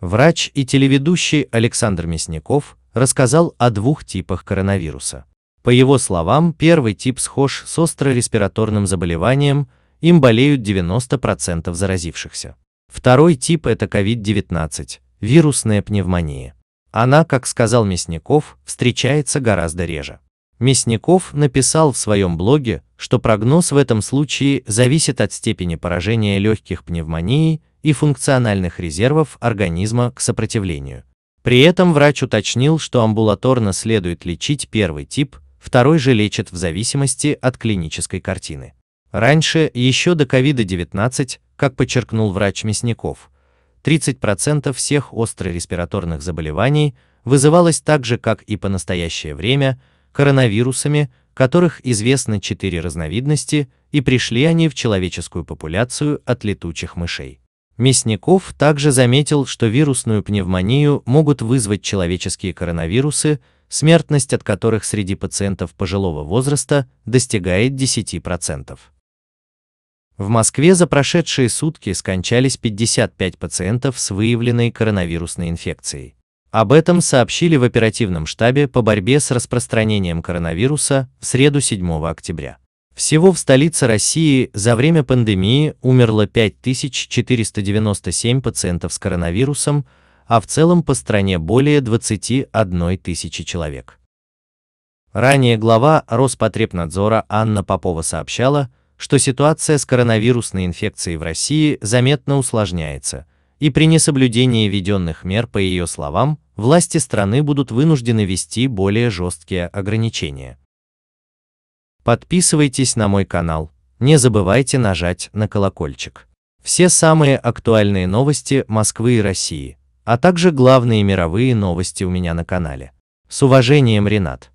Врач и телеведущий Александр Мясников рассказал о двух типах коронавируса. По его словам, первый тип схож с остро-респираторным заболеванием, им болеют 90% заразившихся. Второй тип – это COVID-19, вирусная пневмония. Она, как сказал Мясников, встречается гораздо реже. Мясников написал в своем блоге, что прогноз в этом случае зависит от степени поражения легких пневмонии и функциональных резервов организма к сопротивлению. При этом врач уточнил, что амбулаторно следует лечить первый тип, второй же лечит в зависимости от клинической картины. Раньше, еще до COVID-19, как подчеркнул врач Мясников, 30% всех остро-респираторных заболеваний вызывалось так же, как и по настоящее время, коронавирусами, которых известно четыре разновидности, и пришли они в человеческую популяцию от летучих мышей. Мясников также заметил, что вирусную пневмонию могут вызвать человеческие коронавирусы, смертность от которых среди пациентов пожилого возраста достигает 10%. В Москве за прошедшие сутки скончались 55 пациентов с выявленной коронавирусной инфекцией. Об этом сообщили в оперативном штабе по борьбе с распространением коронавируса в среду 7 октября. Всего в столице России за время пандемии умерло 5497 пациентов с коронавирусом, а в целом по стране более 21 тысячи человек. Ранее глава Роспотребнадзора Анна Попова сообщала, что ситуация с коронавирусной инфекцией в России заметно усложняется, и при несоблюдении введенных мер, по ее словам, власти страны будут вынуждены вести более жесткие ограничения. Подписывайтесь на мой канал, не забывайте нажать на колокольчик. Все самые актуальные новости Москвы и России, а также главные мировые новости у меня на канале. С уважением, Ренат.